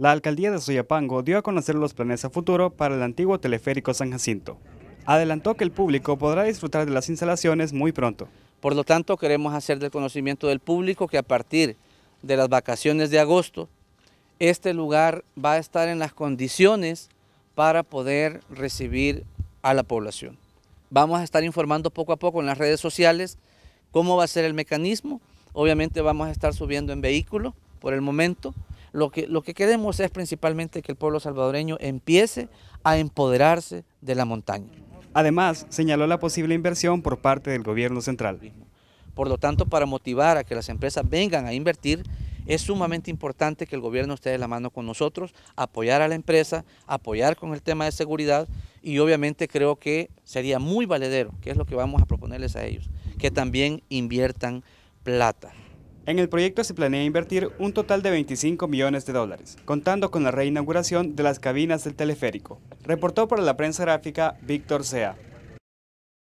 la alcaldía de Soyapango dio a conocer los planes a futuro para el antiguo teleférico San Jacinto. Adelantó que el público podrá disfrutar de las instalaciones muy pronto. Por lo tanto, queremos hacer del conocimiento del público que a partir de las vacaciones de agosto, este lugar va a estar en las condiciones para poder recibir a la población. Vamos a estar informando poco a poco en las redes sociales cómo va a ser el mecanismo. Obviamente vamos a estar subiendo en vehículo por el momento, lo que, queremos es principalmente que el pueblo salvadoreño empiece a empoderarse de la montaña. Además, señaló la posible inversión por parte del gobierno central. Por lo tanto, para motivar a que las empresas vengan a invertir, es sumamente importante que el gobierno esté de la mano con nosotros, apoyar a la empresa, apoyar con el tema de seguridad y obviamente creo que sería muy valedero, que es lo que vamos a proponerles a ellos, que también inviertan plata. En el proyecto se planea invertir un total de 25 millones de dólares, contando con la reinauguración de las cabinas del teleférico. Reportó para la prensa gráfica Víctor Sea.